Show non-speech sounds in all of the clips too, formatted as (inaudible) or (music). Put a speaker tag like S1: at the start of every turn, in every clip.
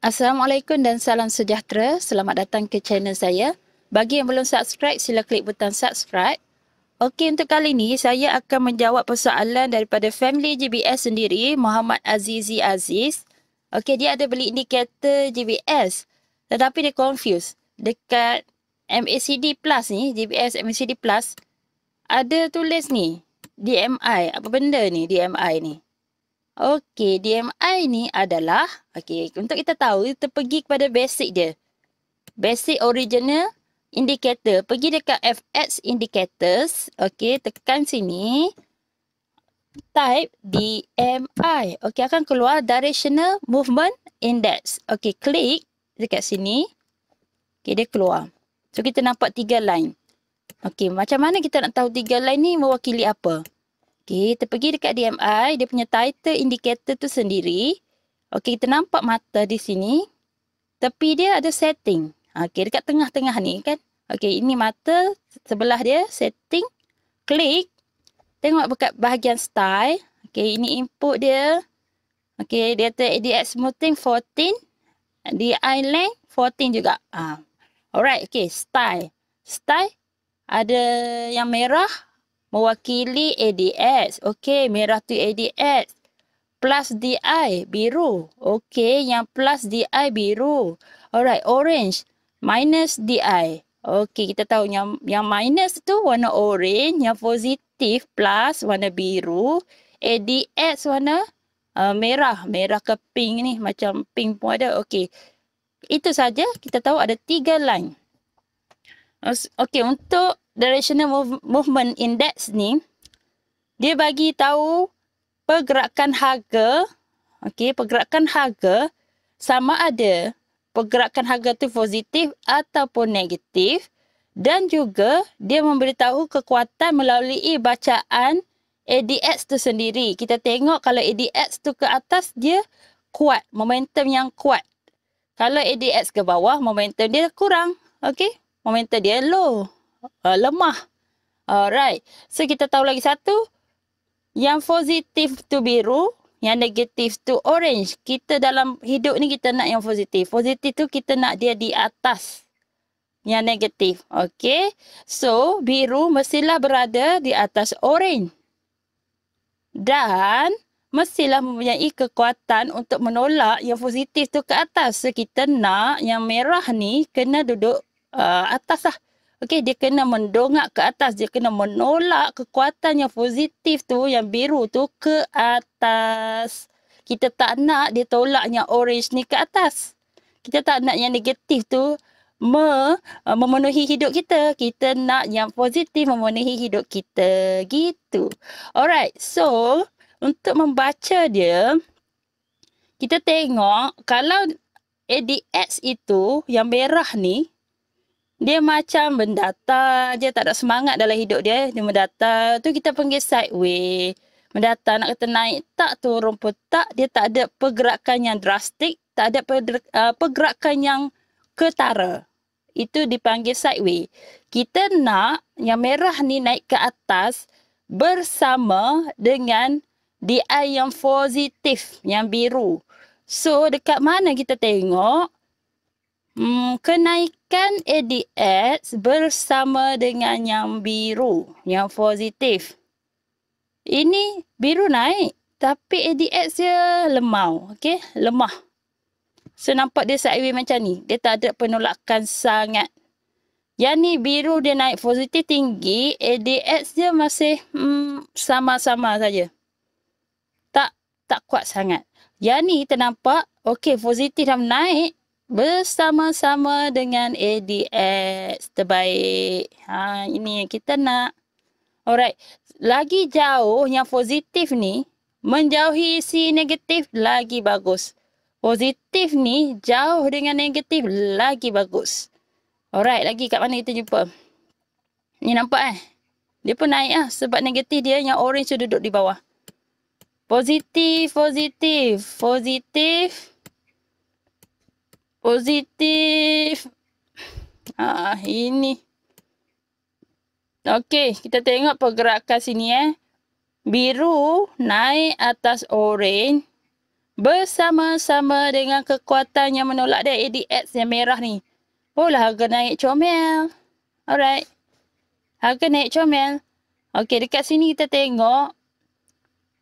S1: Assalamualaikum dan salam sejahtera. Selamat datang ke channel saya. Bagi yang belum subscribe, sila klik butang subscribe. Okey, untuk kali ini saya akan menjawab persoalan daripada family GBS sendiri, Muhammad Azizi Aziz. Okey, dia ada beli indikator GBS tetapi dia confuse. Dekat MACD Plus ni, GBS MACD Plus, ada tulis ni, DMI. Apa benda ni DMI ni? Okey, DMI ni adalah, okey, untuk kita tahu, kita pergi kepada basic dia. Basic original indicator. Pergi dekat FX indicators. Okey, tekan sini. Type DMI. Okey, akan keluar directional movement index. Okey, klik dekat sini. Okey, dia keluar. So, kita nampak tiga line. Okey, macam mana kita nak tahu tiga line ni mewakili apa? Okey, kita pergi dekat DMI, dia punya title indicator tu sendiri. Okey, kita nampak mata di sini. Tapi dia ada setting. Okey, dekat tengah-tengah ni kan. Okey, ini mata sebelah dia setting. Klik. Tengok dekat bahagian style. Okey, ini input dia. Okey, dia ada ADX smoothing 14. Di eye length 14 juga. Ah. Alright, okey, style. Style ada yang merah, mewakili ADX. Okey, merah tu ADX. Plus DI, biru. Okey, yang plus DI, biru. Alright, orange. Minus DI. Okey, kita tahu yang, yang minus tu warna orange. Yang positif plus warna biru. ADX warna uh, merah. Merah ke pink ni. Macam pink pun ada. Okey. Itu saja kita tahu ada tiga line. Okey, untuk directional move, movement index ni dia bagi tahu pergerakan harga okey pergerakan harga sama ada pergerakan harga tu positif ataupun negatif dan juga dia memberitahu kekuatan melalui bacaan ADX tu sendiri. Kita tengok kalau ADX tu ke atas dia kuat, momentum yang kuat. Kalau ADX ke bawah momentum dia kurang. Okey? Momentum dia low uh, lemah. Alright. So kita tahu lagi satu. Yang positif tu biru. Yang negatif tu orange. Kita dalam hidup ni kita nak yang positif. Positif tu kita nak dia di atas. Yang negatif. Okay. So biru mestilah berada di atas orange. Dan mestilah mempunyai kekuatan untuk menolak yang positif tu ke atas. So kita nak yang merah ni kena duduk uh, atas lah. Okey, dia kena mendongak ke atas. Dia kena menolak kekuatan yang positif tu, yang biru tu ke atas. Kita tak nak dia tolak yang orange ni ke atas. Kita tak nak yang negatif tu me, uh, memenuhi hidup kita. Kita nak yang positif memenuhi hidup kita. Gitu. Alright, so untuk membaca dia, kita tengok kalau ADX itu yang merah ni, dia macam mendata je tak ada semangat dalam hidup dia dia mendata tu kita panggil sideways mendata nak kata naik tak turun pun tak dia tak ada pergerakan yang drastik tak ada uh, pergerakan yang ketara itu dipanggil sideways kita nak yang merah ni naik ke atas bersama dengan di yang positif yang biru so dekat mana kita tengok Hmm, kenaik Tekan edit ads bersama dengan yang biru, yang positif. Ini biru naik tapi edit ads dia lemau, okey? Lemah. So nampak dia sideways macam ni. Dia tak ada penolakan sangat. Yang ni biru dia naik positif tinggi, ADX dia masih hmm, sama-sama saja. Tak tak kuat sangat. Yang ni kita nampak, okey positif dah naik, bersama-sama dengan ADX terbaik. Ha, ini yang kita nak. Alright. Lagi jauh yang positif ni, menjauhi isi negatif lagi bagus. Positif ni, jauh dengan negatif lagi bagus. Alright, lagi kat mana kita jumpa? Ni nampak eh? Dia pun naik lah sebab negatif dia yang orange tu duduk di bawah. Positif, positif, positif positif. Ah ini. Okey, kita tengok pergerakan sini eh. Biru naik atas orange bersama-sama dengan kekuatan yang menolak dia ADX yang merah ni. Oh, lah harga naik comel. Alright. Harga naik comel. Okey, dekat sini kita tengok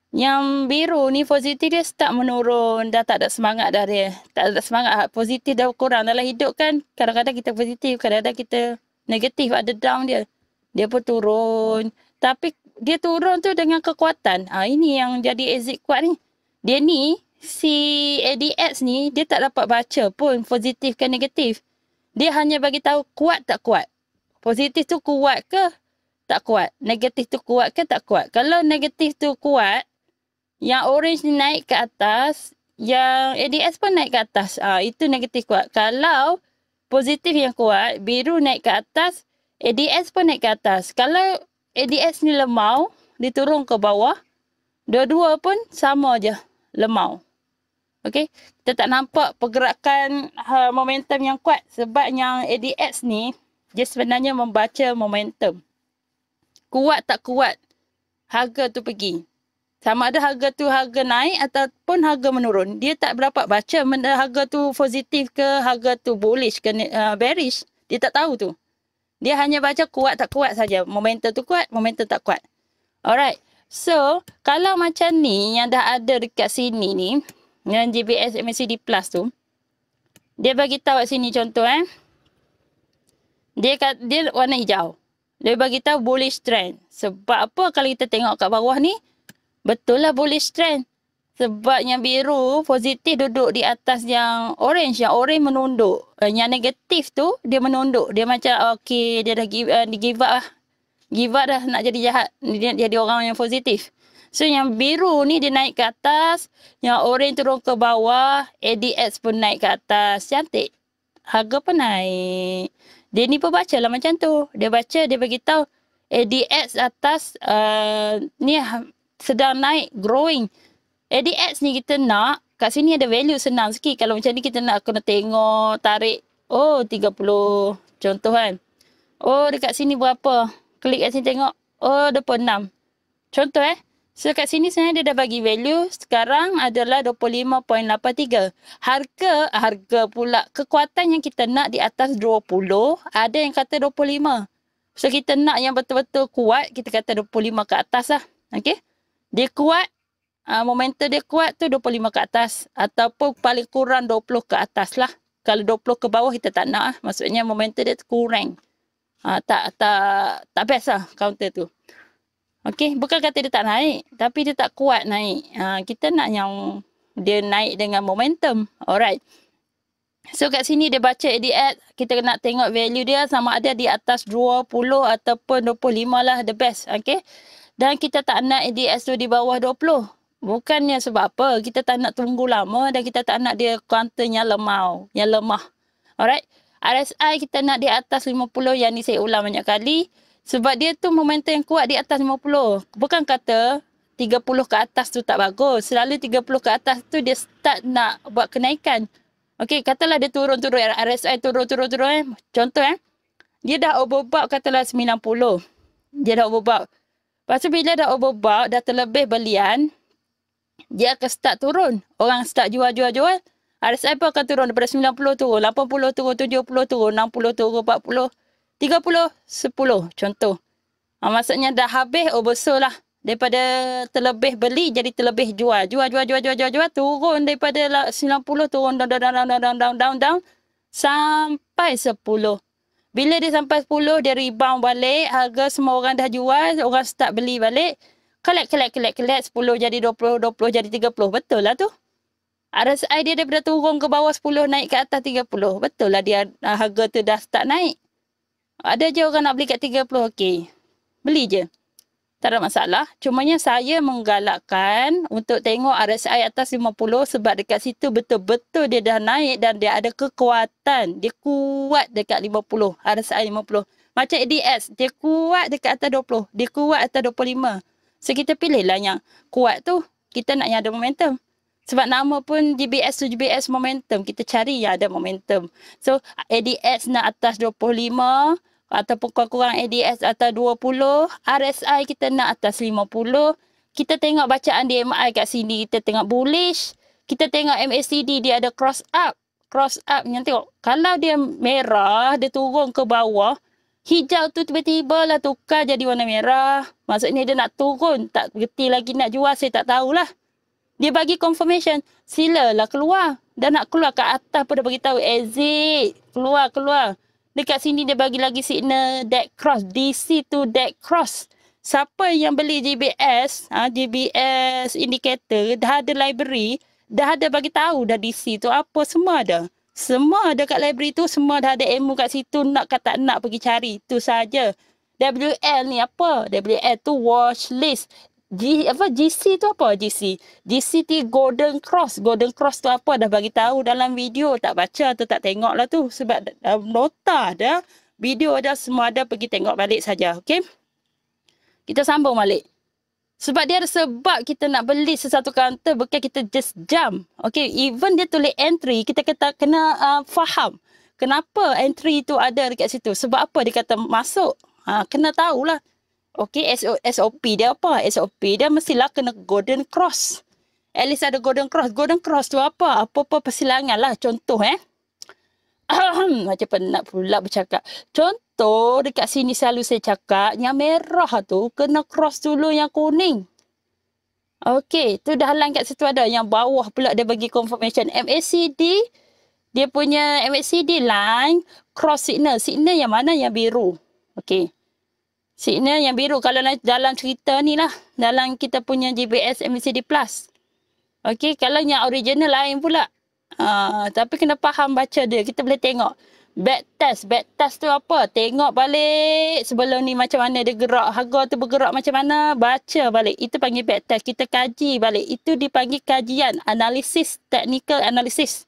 S1: yang biru ni positif dia start menurun. Dah tak ada semangat dah dia. Tak ada semangat. Ha, positif dah kurang. Dalam hidup kan kadang-kadang kita positif. Kadang-kadang kita negatif. Ada down dia. Dia pun turun. Tapi dia turun tu dengan kekuatan. Ha, ini yang jadi exit kuat ni. Dia ni si ADX ni dia tak dapat baca pun positif ke negatif. Dia hanya bagi tahu kuat tak kuat. Positif tu kuat ke tak kuat. Negatif tu kuat ke tak kuat. Kalau negatif tu kuat, yang orange ni naik ke atas, yang ADS pun naik ke atas. ha, itu negatif kuat. Kalau positif yang kuat, biru naik ke atas, ADS pun naik ke atas. Kalau ADS ni lemau, diturun ke bawah, dua-dua pun sama aja lemau. Okey, kita tak nampak pergerakan uh, momentum yang kuat sebab yang ADX ni dia sebenarnya membaca momentum. Kuat tak kuat harga tu pergi. Sama ada harga tu harga naik ataupun harga menurun. Dia tak berapa baca harga tu positif ke harga tu bullish ke uh, bearish. Dia tak tahu tu. Dia hanya baca kuat tak kuat saja. Momentum tu kuat, momentum tak kuat. Alright. So, kalau macam ni yang dah ada dekat sini ni. Yang GBS MACD Plus tu. Dia bagi tahu kat sini contoh eh. Dia kat, dia warna hijau. Dia bagi tahu bullish trend. Sebab apa kalau kita tengok kat bawah ni. Betul lah bullish trend Sebab yang biru positif duduk di atas yang orange. Yang orange menunduk. Eh, yang negatif tu dia menunduk. Dia macam ah, okay dia dah give, uh, dia give up lah. Give up dah nak jadi jahat. Dia jadi orang yang positif. So yang biru ni dia naik ke atas. Yang orange turun ke bawah. ADX pun naik ke atas. Cantik. Harga pun naik. Dia ni pun baca lah macam tu. Dia baca dia bagi tahu ADX atas uh, ni sedang naik, growing. Edit ads ni kita nak, kat sini ada value senang sikit. Kalau macam ni kita nak kena tengok, tarik. Oh, 30. Contoh kan. Oh, dekat sini berapa? Klik kat sini tengok. Oh, 26. Contoh eh. So, kat sini sebenarnya dia dah bagi value. Sekarang adalah 25.83. Harga, harga pula. Kekuatan yang kita nak di atas 20, ada yang kata 25. So, kita nak yang betul-betul kuat, kita kata 25 ke atas lah. Okay dia kuat uh, momentum dia kuat tu 25 ke atas ataupun paling kurang 20 ke atas lah kalau 20 ke bawah kita tak nak lah. maksudnya momentum dia kurang uh, ah, tak tak tak best lah counter tu Okey, bukan kata dia tak naik, tapi dia tak kuat naik. Uh, kita nak yang dia naik dengan momentum. Alright. So kat sini dia baca ADX, kita kena tengok value dia sama ada di atas 20 ataupun 25 lah the best. Okay dan kita tak nak ADS tu di bawah 20. Bukannya sebab apa, kita tak nak tunggu lama dan kita tak nak dia kuantanya lemau, yang lemah. Alright, RSI kita nak di atas 50 yang ni saya ulang banyak kali. Sebab dia tu momentum yang kuat di atas 50. Bukan kata 30 ke atas tu tak bagus. Selalu 30 ke atas tu dia start nak buat kenaikan. Okey, katalah dia turun-turun, RSI turun-turun-turun. Eh. Contoh eh, dia dah overbought katalah 90. Dia dah overbought. Lepas tu bila dah overbought, dah terlebih belian, dia akan start turun. Orang start jual-jual-jual. RSI pun akan turun daripada 90 turun, 80 turun, 70 turun, 60 turun, 40, 30, 10 contoh. Ha, maksudnya dah habis oversold lah. Daripada terlebih beli jadi terlebih jual. Jual-jual-jual-jual-jual jual turun daripada 90 turun down-down-down-down-down-down-down sampai 10. Bila dia sampai 10, dia rebound balik. Harga semua orang dah jual. Orang start beli balik. Kelek, kelek, kelek, kelek. 10 jadi 20, 20 jadi 30. Betul lah tu. Ah, RSI dia daripada turun ke bawah 10, naik ke atas 30. Betul lah dia ah, harga tu dah start naik. Ada je orang nak beli kat 30. Okey. Beli je. Tak ada masalah. Cumanya saya menggalakkan untuk tengok RSI atas 50 sebab dekat situ betul-betul dia dah naik dan dia ada kekuatan. Dia kuat dekat 50, RSI 50. Macam ADS, dia kuat dekat atas 20. Dia kuat atas 25. So kita lah yang kuat tu. Kita nak yang ada momentum. Sebab nama pun GBS tu GBS momentum. Kita cari yang ada momentum. So ADX nak atas ataupun kurang-kurang ADS atas 20, RSI kita nak atas 50. Kita tengok bacaan DMI kat sini, kita tengok bullish. Kita tengok MACD dia ada cross up. Cross up yang tengok. Kalau dia merah, dia turun ke bawah. Hijau tu tiba-tiba lah tukar jadi warna merah. Maksudnya dia nak turun. Tak reti lagi nak jual, saya tak tahulah. Dia bagi confirmation. Silalah keluar. Dah nak keluar ke atas pun dia beritahu exit. Keluar, keluar dekat sini dia bagi lagi signal that cross DC to that cross siapa yang beli GBS ha, ah, GBS indicator dah ada library dah ada bagi tahu dah DC tu apa semua ada semua ada kat library tu semua dah ada ilmu kat situ nak kata tak nak pergi cari tu saja WL ni apa? WL tu watch list. G apa GC tu apa GC? GC T Golden Cross. Golden Cross tu apa dah bagi tahu dalam video tak baca atau tak tengok lah tu sebab um, nota ada video ada semua ada pergi tengok balik saja okay Kita sambung balik. Sebab dia ada sebab kita nak beli sesuatu kaunter bukan kita just jump. okay even dia tulis entry kita kena kena uh, faham. Kenapa entry tu ada dekat situ? Sebab apa dia kata masuk? Ha, kena lah Okay, SO, SOP dia apa? SOP dia mestilah kena golden cross. At least ada golden cross. Golden cross tu apa? Apa-apa persilangan lah. Contoh eh. (coughs) Macam penat pula bercakap. Contoh dekat sini selalu saya cakap yang merah tu kena cross dulu yang kuning. Okay, tu dalam kat situ ada. Yang bawah pula dia bagi confirmation. MACD, dia punya MACD line cross signal. Signal yang mana? Yang biru. Okay signal yang biru kalau dalam cerita ni lah dalam kita punya GPS MCD Plus Okey, kalau yang original lain pula uh, tapi kena faham baca dia kita boleh tengok back test back test tu apa tengok balik sebelum ni macam mana dia gerak harga tu bergerak macam mana baca balik itu panggil back test kita kaji balik itu dipanggil kajian analisis technical analisis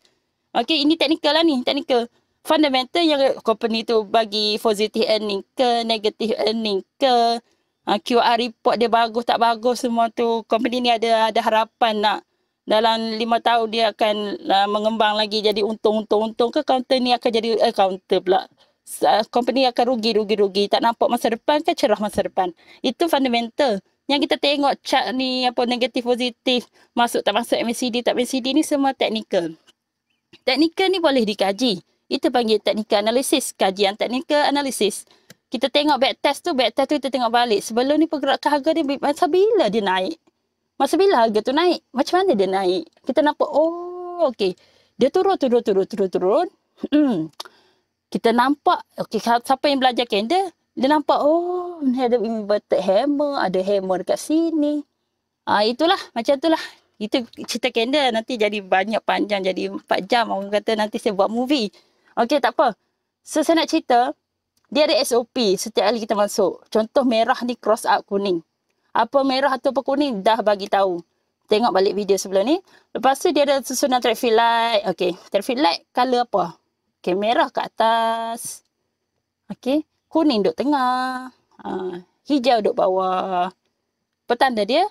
S1: Okey, ini technical lah ni technical fundamental yang company tu bagi positive earning ke negative earning ke uh, ah, QR report dia bagus tak bagus semua tu company ni ada ada harapan nak dalam lima tahun dia akan uh, mengembang lagi jadi untung-untung-untung ke counter ni akan jadi uh, counter pula company akan rugi rugi rugi tak nampak masa depan ke cerah masa depan itu fundamental yang kita tengok chart ni apa negatif positif masuk tak masuk MCD tak MCD ni semua teknikal teknikal ni boleh dikaji itu panggil teknikal analisis, kajian teknikal analisis. Kita tengok back test tu, back test tu kita tengok balik. Sebelum ni pergerakan harga ni masa bila dia naik? Masa bila harga tu naik? Macam mana dia naik? Kita nampak, oh, okey. Dia turun, turun, turun, turun, turun. Hmm. Kita nampak, okey, ha, siapa yang belajar candle? Dia nampak, oh, ni ada inverted hammer, ada hammer dekat sini. Ah, itulah, macam itulah. Itu cerita candle nanti jadi banyak panjang, jadi 4 jam orang kata nanti saya buat movie. Okey, tak apa. So, saya nak cerita, dia ada SOP setiap kali kita masuk. Contoh merah ni cross out kuning. Apa merah atau apa kuning, dah bagi tahu. Tengok balik video sebelum ni. Lepas tu dia ada susunan traffic light. Okey, traffic light color apa? Okay, merah kat atas. Okey, kuning duduk tengah. Uh, hijau duduk bawah. Petanda dia,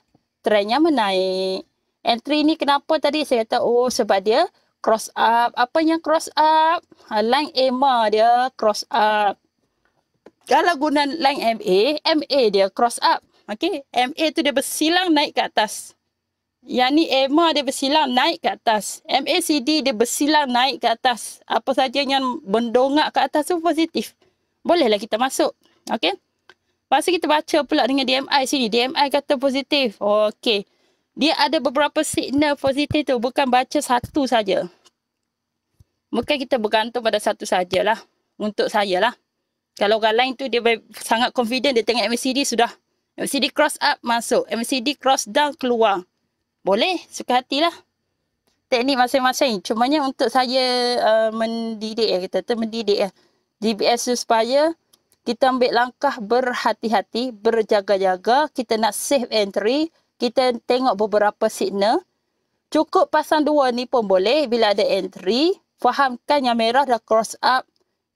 S1: trennya menaik. Entry ni kenapa tadi saya kata, oh sebab dia cross up. Apa yang cross up? Ha, line EMA dia cross up. Kalau guna line MA, MA dia cross up. Okey, MA tu dia bersilang naik ke atas. Yang ni EMA dia bersilang naik ke atas. MACD dia bersilang naik ke atas. Apa saja yang bendongak ke atas tu positif. Bolehlah kita masuk. Okey. Lepas kita baca pula dengan DMI sini. DMI kata positif. Okey dia ada beberapa signal positif tu bukan baca satu saja bukan kita bergantung pada satu sajalah untuk saya lah kalau orang lain tu dia sangat confident dia tengok MACD sudah MACD cross up masuk MACD cross down keluar boleh suka hatilah teknik masing-masing cumanya untuk saya uh, mendidik ya kita tu mendidik ya GPS tu supaya kita ambil langkah berhati-hati, berjaga-jaga, kita nak safe entry, kita tengok beberapa signal. Cukup pasang dua ni pun boleh bila ada entry. Fahamkan yang merah dah cross up.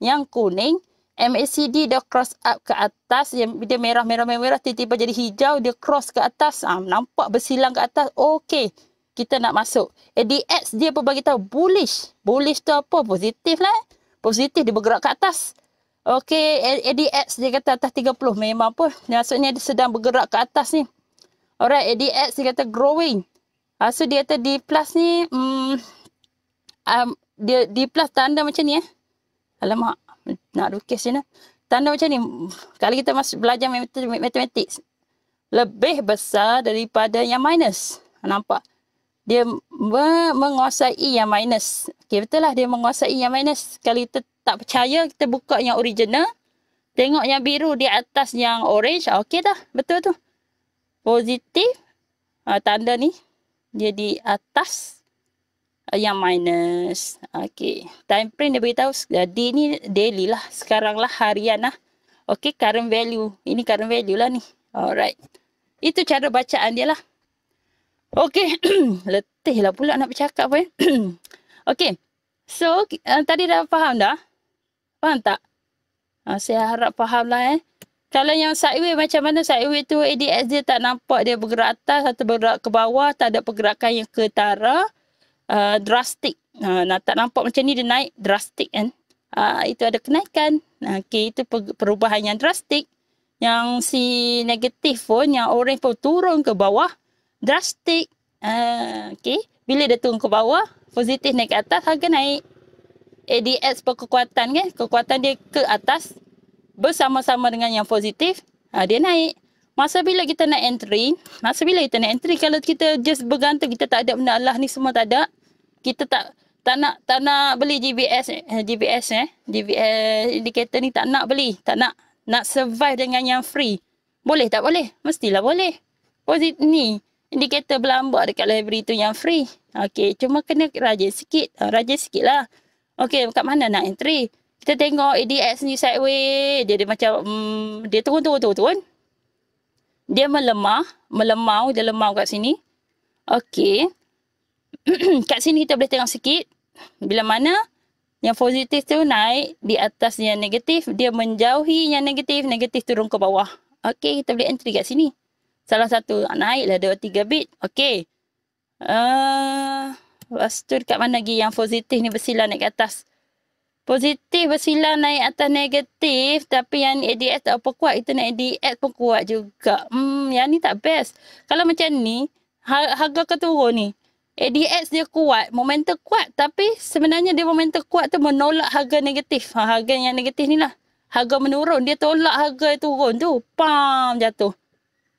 S1: Yang kuning, MACD dah cross up ke atas. Yang dia merah-merah-merah tiba-tiba jadi hijau. Dia cross ke atas. Ha, nampak bersilang ke atas. Okey, kita nak masuk. ADX eh, dia pun beritahu bullish. Bullish tu apa? Positif lah. Eh. Positif dia bergerak ke atas. Okey, ADX eh, dia kata atas 30. Memang pun. Maksudnya dia sedang bergerak ke atas ni. Alright, di add dia kata growing. Uh, so dia kata D plus ni, um, um, dia D plus tanda macam ni eh. Alamak, nak lukis je ni. Tanda macam ni, kalau kita masih belajar matematik, lebih besar daripada yang minus. Nampak? Dia menguasai yang minus. Okay, betul lah dia menguasai yang minus. Kalau kita tak percaya, kita buka yang original. Tengok yang biru di atas yang orange. Ah, okay dah, betul tu positif uh, tanda ni jadi atas uh, yang minus. Okey. Time frame dia tahu. jadi ni daily lah. Sekarang lah harian lah. Okey current value. Ini current value lah ni. Alright. Itu cara bacaan dia lah. Okey. (clears throat) Letih lah pula nak bercakap pun. (clears throat) Okey. So uh, tadi dah faham dah? Faham tak? Uh, saya harap faham lah eh. Kalau yang sideways macam mana sideways tu ADS dia tak nampak dia bergerak atas atau bergerak ke bawah. Tak ada pergerakan yang ketara. Uh, ah, drastik. Uh, nah, tak nampak macam ni dia naik drastik kan. Uh, itu ada kenaikan. Okay, itu perubahan yang drastik. Yang si negatif pun yang orang pun turun ke bawah. Drastik. Uh, okay. Bila dia turun ke bawah, positif naik ke atas, harga naik. ADX pun kan. Kekuatan dia ke atas bersama-sama dengan yang positif, ha, dia naik. Masa bila kita nak entry, masa bila kita nak entry, kalau kita just bergantung, kita tak ada benda Allah ni semua tak ada. Kita tak tak nak tak nak beli GPS eh, GPS eh GPS indicator ni tak nak beli tak nak nak survive dengan yang free boleh tak boleh mestilah boleh posit ni indicator berlambak dekat library tu yang free okey cuma kena rajin sikit ha, rajin lah okey dekat mana nak entry kita tengok ADX ni sideways dia, dia macam mm, dia turun turun turun turun dia melemah melemau dia lemau kat sini Okay, (clears throat) kat sini kita boleh tengok sikit bila mana yang positif tu naik di atas yang negatif dia menjauhi yang negatif negatif turun ke bawah Okay, kita boleh entry kat sini salah satu naiklah dua tiga bit Okay, eh uh, lepas tu dekat mana lagi yang positif ni bersilang naik ke atas positif bersila naik atas negatif tapi yang ADX tak apa kuat kita naik ADX pun kuat juga hmm, yang ni tak best kalau macam ni harga akan turun ni ADX dia kuat momentum kuat tapi sebenarnya dia momentum kuat tu menolak harga negatif ha, harga yang negatif ni lah harga menurun dia tolak harga turun tu pam jatuh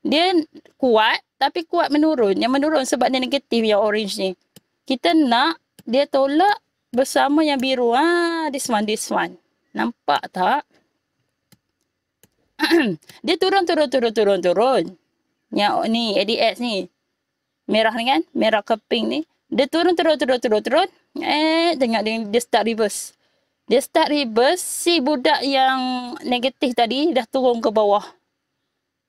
S1: dia kuat tapi kuat menurun yang menurun sebab dia negatif yang orange ni kita nak dia tolak bersama yang biru. Ah, this one, this one. Nampak tak? (clears throat) dia turun, turun, turun, turun, turun. Yang ni, ADX ni. Merah ni kan? Merah ke pink ni. Dia turun, turun, turun, turun, turun. Eh, tengok dia, dia start reverse. Dia start reverse, si budak yang negatif tadi dah turun ke bawah.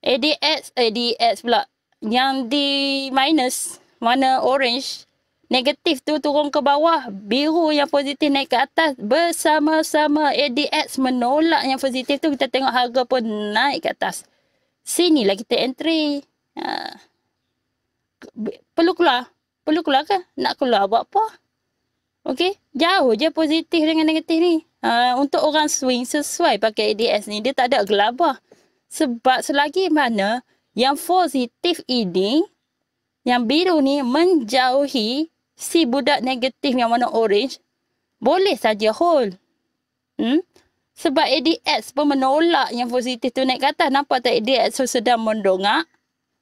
S1: ADX, ADX pula. Yang di minus, mana orange, negatif tu turun ke bawah, biru yang positif naik ke atas bersama-sama ADX menolak yang positif tu kita tengok harga pun naik ke atas. sini Sinilah kita entry. Ha. Perlu keluar? Perlu keluar ke? Nak keluar buat apa? Okey, jauh je positif dengan negatif ni. Ha, untuk orang swing sesuai pakai ADX ni, dia tak ada gelabah. Sebab selagi mana yang positif ini, yang biru ni menjauhi si budak negatif yang warna orange boleh saja hold. Hmm? Sebab ADX pun menolak yang positif tu naik ke atas. Nampak tak ADX tu sedang mendongak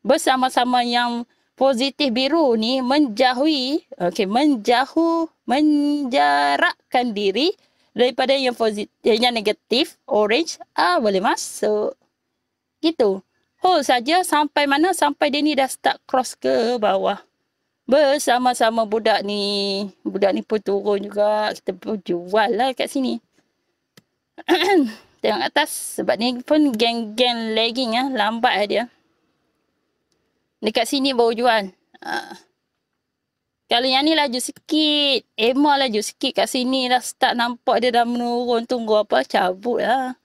S1: bersama-sama yang positif biru ni menjauhi, okay menjahu, menjarakkan diri daripada yang positif, yang, yang negatif, orange, ah boleh masuk. Gitu. Hold saja sampai mana sampai dia ni dah start cross ke bawah bersama-sama budak ni. Budak ni pun turun juga. Kita pun jual lah kat sini. (clears throat) Tengok atas. Sebab ni pun geng-geng lagging lah. Lambat lah dia. Dekat sini baru jual. Ha. Kalau yang ni laju sikit. Emma laju sikit kat sini lah. Start nampak dia dah menurun. Tunggu apa. Cabut lah.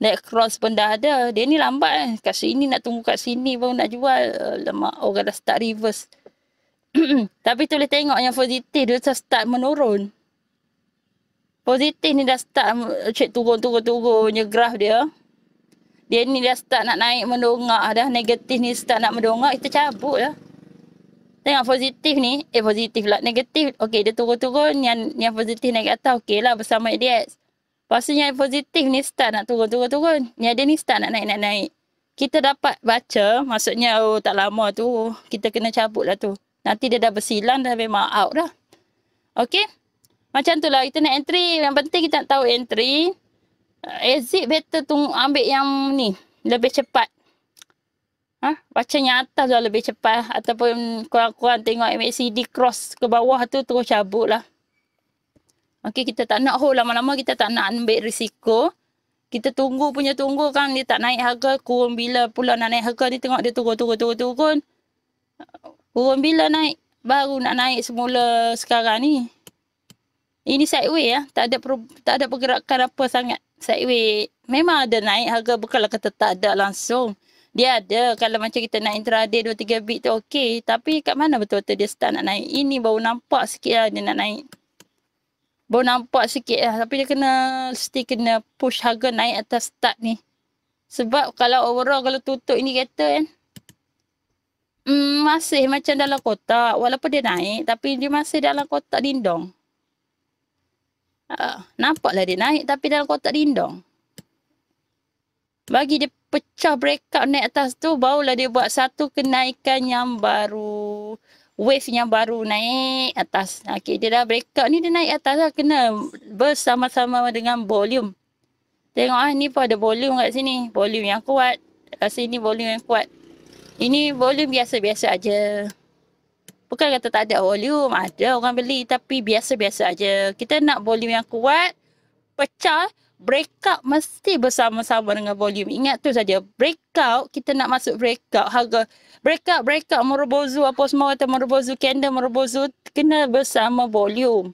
S1: Naik cross pun dah ada. Dia ni lambat kan. Eh. Kat sini nak tunggu kat sini baru nak jual. Lemak orang dah start reverse. (clears throat) Tapi tu boleh tengok yang positif dia dah start menurun. Positif ni dah start cek turun turun turun je graf dia. Dia ni dah start nak naik mendongak dah. Negatif ni start nak mendongak. Kita cabut lah. Tengok positif ni. Eh positif lah. Negatif. Okay dia turun-turun. Yang, yang positif naik atas. Okay lah bersama dia. Lepas tu yang positif ni start nak turun-turun-turun. Yang dia ni start nak naik-naik-naik. Kita dapat baca. Maksudnya oh, tak lama tu. Kita kena cabut lah tu. Nanti dia dah bersilang dah memang out dah. Okay. Macam tu lah. Kita nak entry. Yang penting kita nak tahu entry. Uh, eh, exit better tu ambil yang ni. Lebih cepat. Ha? Macam yang atas lah lebih cepat. Ataupun korang-korang tengok MACD cross ke bawah tu terus cabut lah. Okay kita tak nak hold lama-lama. Kita tak nak ambil risiko. Kita tunggu punya tunggu kan dia tak naik harga. Kurun bila pula nak naik harga ni tengok dia turun-turun-turun-turun. Turun bila naik? Baru nak naik semula sekarang ni. Ini sideway ya. Tak ada per, tak ada pergerakan apa sangat. Sideway. Memang ada naik harga bukanlah kata tak ada langsung. Dia ada kalau macam kita nak intraday 2-3 bit tu okey. Tapi kat mana betul-betul dia start nak naik. Ini baru nampak sikit lah dia nak naik. Baru nampak sikit lah. Tapi dia kena mesti kena push harga naik atas start ni. Sebab kalau overall kalau tutup ini kereta kan. Eh? Hmm, masih macam dalam kotak. Walaupun dia naik, tapi dia masih dalam kotak dindong. Uh, nampaklah dia naik, tapi dalam kotak dindong. Bagi dia pecah breakout naik atas tu, barulah dia buat satu kenaikan yang baru. Wave yang baru naik atas. Okay, dia dah breakout ni, dia naik atas lah. Kena bersama-sama dengan volume. Tengok ah, ni pun ada volume kat sini. Volume yang kuat. Rasa ini volume yang kuat. Ini volume biasa-biasa aja. Bukan kata tak ada volume, ada orang beli tapi biasa-biasa aja. Kita nak volume yang kuat, pecah, breakout mesti bersama-sama dengan volume. Ingat tu saja. Breakout, kita nak masuk breakout harga breakout, breakout merobozu apa semua atau merobozu candle merobozu kena bersama volume.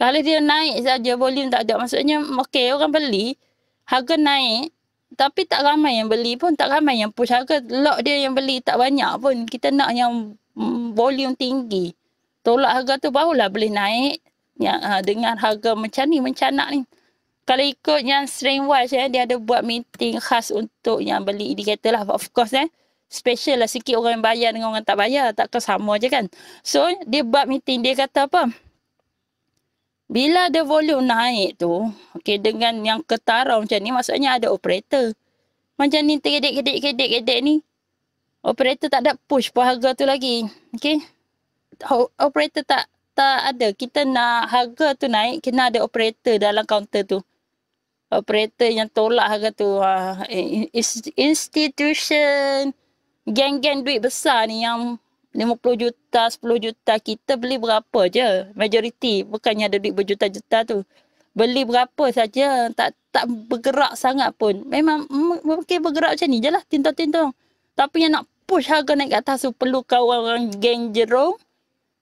S1: Kalau dia naik saja volume tak ada maksudnya okey orang beli harga naik tapi tak ramai yang beli pun tak ramai yang push harga lot dia yang beli tak banyak pun kita nak yang mm, volume tinggi tolak harga tu barulah boleh naik yang ha, dengan harga macam ni macam nak ni kalau ikut yang strain wise eh, dia ada buat meeting khas untuk yang beli indicator lah of course eh special lah sikit orang yang bayar dengan orang tak bayar takkan sama je kan so dia buat meeting dia kata apa bila ada volume naik tu, okay, dengan yang ketara macam ni, maksudnya ada operator. Macam ni, kedek, kedek, kedek, kedek ni. Operator tak ada push pun harga tu lagi. Okay. Operator tak tak ada. Kita nak harga tu naik, kena ada operator dalam kaunter tu. Operator yang tolak harga tu. Ha, institution. Geng-geng duit besar ni yang 50 juta, 10 juta kita beli berapa je majoriti bukannya ada duit berjuta-juta tu. Beli berapa saja tak tak bergerak sangat pun. Memang mungkin bergerak macam ni je lah tintong-tintong. Tapi yang nak push harga naik ke atas tu perlu kawan orang geng jerong.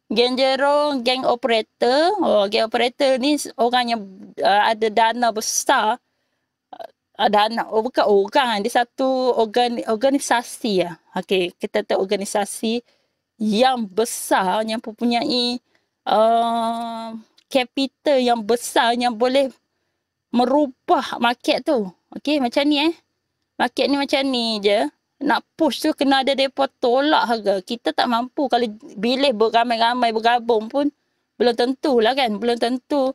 S1: Geng jerong, geng operator. Oh, geng operator ni orang yang uh, ada dana besar. Uh, ada anak, oh, bukan orang. Dia satu organ, organisasi ya. Lah. Okay, kita tahu Organisasi yang besar yang mempunyai uh, yang besar yang boleh merubah market tu. Okey macam ni eh. Market ni macam ni je. Nak push tu kena ada depa tolak harga. Kita tak mampu kalau bilih beramai-ramai bergabung pun belum tentulah kan. Belum tentu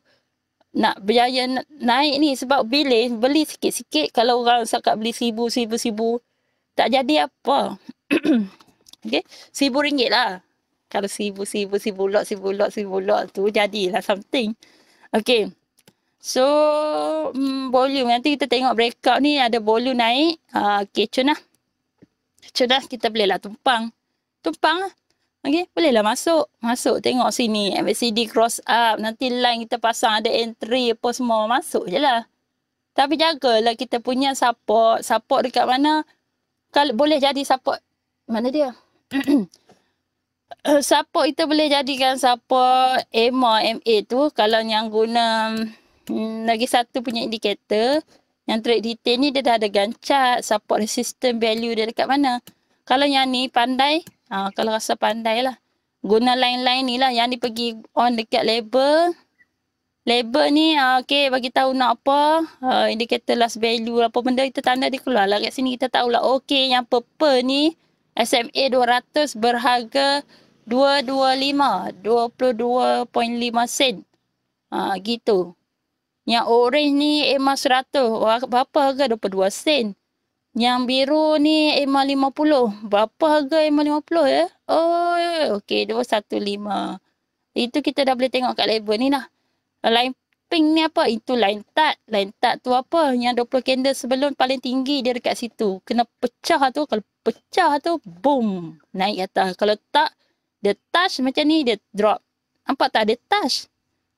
S1: nak berjaya naik ni sebab bilih beli sikit-sikit kalau orang sakat beli seribu, seribu, seribu. Tak jadi apa. (clears throat) Okay. Seribu ringgit lah. Kalau seribu, seribu, seribu lot, seribu lot, seribu lot tu jadilah something. Okay. So, mm, volume. Nanti kita tengok breakout ni ada volume naik. Uh, ha, okay, cunah. Cunah kita boleh lah tumpang. Tumpang lah. Okay, lah masuk. Masuk tengok sini. MACD cross up. Nanti line kita pasang ada entry apa semua. Masuk je lah. Tapi jagalah kita punya support. Support dekat mana. Kalau boleh jadi support. Mana dia? Eh, (clears throat) support kita boleh jadikan support EMA, MA tu kalau yang guna mm, lagi satu punya indikator yang trade detail ni dia dah ada gancat support resistance value dia dekat mana kalau yang ni pandai ha, kalau rasa pandai lah guna line-line ni lah yang ni pergi on dekat label label ni ha, okay bagi tahu nak apa ha, indikator last value apa benda itu tanda dia keluar lah kat sini kita tahu lah okay yang purple ni SMA 200 berharga 225 22.5 sen. Ha gitu. Yang orange ni EMA 100 berapa harga 22 sen. Yang biru ni EMA 50. Berapa harga EMA 50 ya? Oh okey 215. Itu kita dah boleh tengok kat label ni lah. Lain pink ni apa? Itu lain tat. Lain tat tu apa? Yang 20 candle sebelum paling tinggi dia dekat situ. Kena pecah tu. Kalau pecah tu, boom. Naik atas. Kalau tak, dia touch macam ni, dia drop. Nampak tak? Dia touch.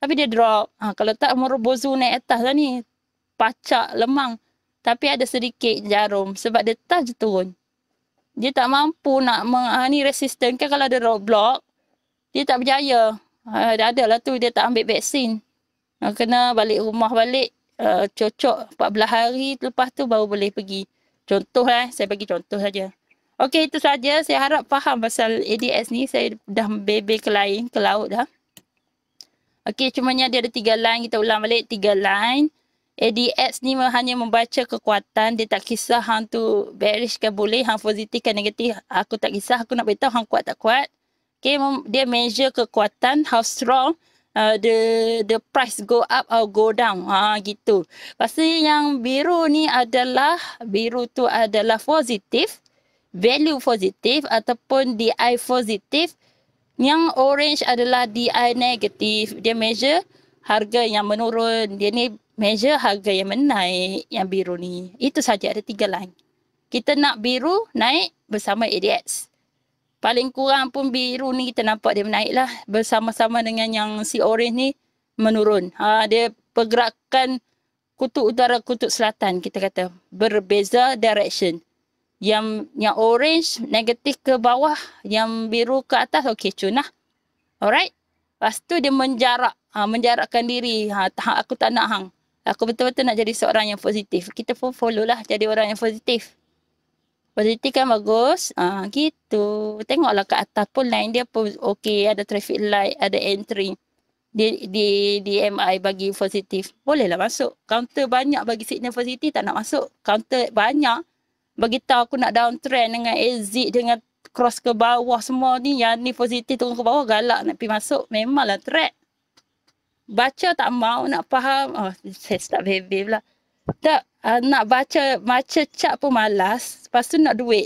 S1: Tapi dia drop. Ha, kalau tak, morobozu naik atas lah ni. Pacak, lemang. Tapi ada sedikit jarum. Sebab dia touch pun Dia tak mampu nak meng, ha, ni resisten kan kalau ada roadblock. Dia tak berjaya. Ha, dah ada lah tu dia tak ambil vaksin kena balik rumah balik uh, cocok 14 hari lepas tu baru boleh pergi. Contoh lah, saya bagi contoh saja. Okey, itu saja. Saya harap faham pasal ADS ni. Saya dah bebel ke lain, ke laut dah. Okey, cumanya dia ada tiga line. Kita ulang balik tiga line. ADS ni hanya membaca kekuatan. Dia tak kisah hang tu bearish ke boleh, hang positif ke negatif. Aku tak kisah. Aku nak beritahu hang kuat tak kuat. Okey, dia measure kekuatan, how strong. Uh, the the price go up or go down ha gitu pasti yang biru ni adalah biru tu adalah positif value positif ataupun di i positif yang orange adalah di i negatif dia measure harga yang menurun dia ni measure harga yang menaik yang biru ni itu saja ada tiga line kita nak biru naik bersama ADX paling kurang pun biru ni kita nampak dia menaik lah bersama-sama dengan yang si orange ni menurun. Ha, dia pergerakan kutub utara kutub selatan kita kata berbeza direction. Yang yang orange negatif ke bawah, yang biru ke atas okey cunah. Alright. Lepas tu dia menjarak, ha, menjarakkan diri. Ha, aku tak nak hang. Aku betul-betul nak jadi seorang yang positif. Kita pun follow lah jadi orang yang positif. Positif kan bagus. Ha, gitu. Tengoklah kat atas pun line dia pun okey. Ada traffic light, ada entry. Di, di, di MI bagi positif. Bolehlah masuk. Counter banyak bagi signal positif tak nak masuk. Counter banyak. Bagi tahu aku nak downtrend dengan exit dengan cross ke bawah semua ni. Yang ni positif turun ke bawah galak nak pergi masuk. Memanglah track. Baca tak mau nak faham. Oh, (laughs) saya start baby pula. Tak uh, nak baca baca cap pun malas, lepas tu nak duit.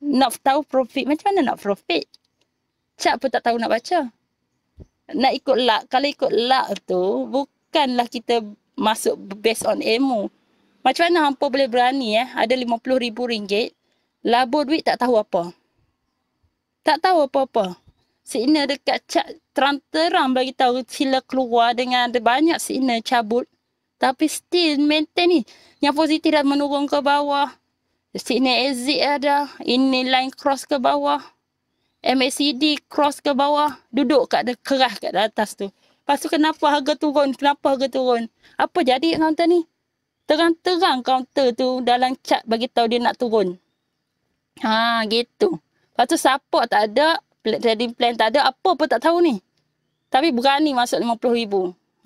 S1: Nak tahu profit macam mana nak profit? Cap pun tak tahu nak baca. Nak ikut luck, kalau ikut luck tu bukanlah kita masuk based on emo. Macam mana hampa boleh berani eh ada RM50,000 labur duit tak tahu apa. Tak tahu apa-apa. Signal dekat cap terang-terang bagi tahu sila keluar dengan ada banyak signal cabut. Tapi still maintain ni. Yang positif dah menurun ke bawah. Sini exit ada. Ini line cross ke bawah. MACD cross ke bawah. Duduk kat ada kerah kat atas tu. Lepas tu kenapa harga turun? Kenapa harga turun? Apa jadi counter ni? Terang-terang counter tu dalam chat bagi tahu dia nak turun. Ha gitu. Lepas tu support tak ada. Trading plan tak ada. Apa pun tak tahu ni. Tapi berani masuk RM50,000.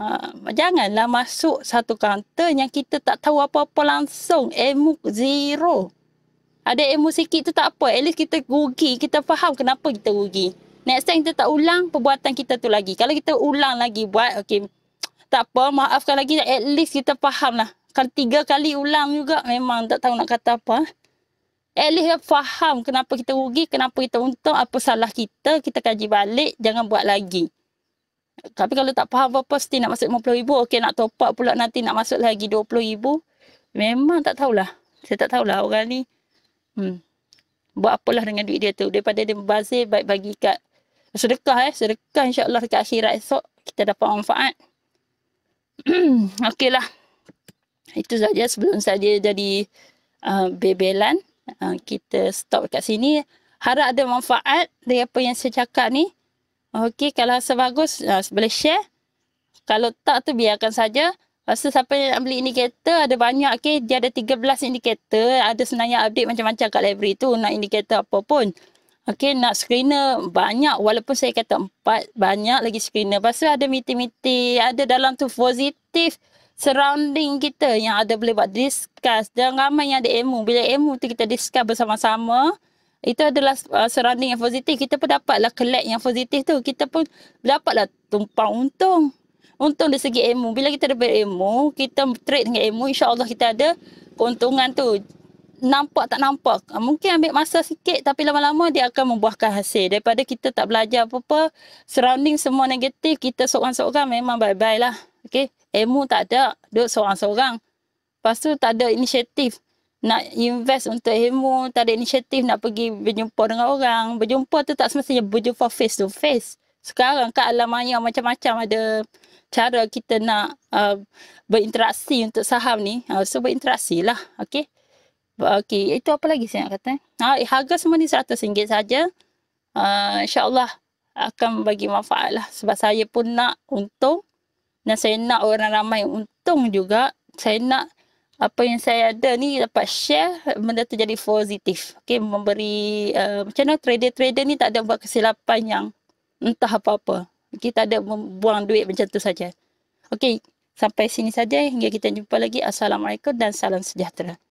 S1: Ha, janganlah masuk satu kaunter yang kita tak tahu apa-apa langsung. Ilmu zero. Ada ilmu sikit tu tak apa. At least kita rugi. Kita faham kenapa kita rugi. Next time kita tak ulang perbuatan kita tu lagi. Kalau kita ulang lagi buat, okay. Tak apa, maafkan lagi. At least kita faham lah. Kalau tiga kali ulang juga, memang tak tahu nak kata apa. Eh. At least faham kenapa kita rugi, kenapa kita untung, apa salah kita. Kita kaji balik, jangan buat lagi tapi kalau tak faham apa-apa mesti nak masuk RM50,000. Okey nak top up pula nanti nak masuk lagi RM20,000. Memang tak tahulah. Saya tak tahulah orang ni. Hmm. Buat apalah dengan duit dia tu. Daripada dia membazir baik bagi kat sedekah eh. Sedekah insyaAllah dekat akhirat esok. Kita dapat manfaat. (clears throat) lah, Itu saja sebelum saja jadi uh, bebelan. Uh, kita stop kat sini. Harap ada manfaat dari apa yang saya cakap ni. Okey, kalau rasa bagus, uh, boleh share. Kalau tak tu biarkan saja. Rasa siapa yang nak beli indikator, ada banyak okay. Dia ada 13 indikator, ada senaya update macam-macam kat library tu. Nak indikator apa pun. Okey, nak screener banyak. Walaupun saya kata empat, banyak lagi screener. Lepas tu ada miti-miti, ada dalam tu positif surrounding kita yang ada boleh buat discuss. Dan ramai yang ada emu. Bila emu tu kita discuss bersama-sama itu adalah uh, surrounding yang positif. Kita pun dapatlah collect yang positif tu. Kita pun dapatlah tumpang untung. Untung dari segi ilmu. Bila kita dapat ilmu, kita trade dengan ilmu, insyaAllah kita ada keuntungan tu. Nampak tak nampak. Ah, mungkin ambil masa sikit tapi lama-lama dia akan membuahkan hasil. Daripada kita tak belajar apa-apa, surrounding semua negatif, kita seorang-seorang memang bye-bye lah. Okay? Ilmu tak ada, duduk seorang-seorang. Lepas tu tak ada inisiatif nak invest untuk ilmu, tak ada inisiatif nak pergi berjumpa dengan orang. Berjumpa tu tak semestinya berjumpa face to face. Sekarang kat alam maya macam-macam ada cara kita nak uh, berinteraksi untuk saham ni. Uh, so berinteraksi lah. Okay. Okay. Itu apa lagi saya nak kata? Uh, harga semua ni RM100 saja. sahaja. Uh, InsyaAllah akan bagi manfaat lah. Sebab saya pun nak untung dan saya nak orang ramai untung juga. Saya nak apa yang saya ada ni dapat share benda tu jadi positif. Okay, memberi uh, macam mana trader-trader ni tak ada buat kesilapan yang entah apa-apa. Kita ada membuang duit macam tu saja. Okay, sampai sini saja hingga kita jumpa lagi. Assalamualaikum dan salam sejahtera.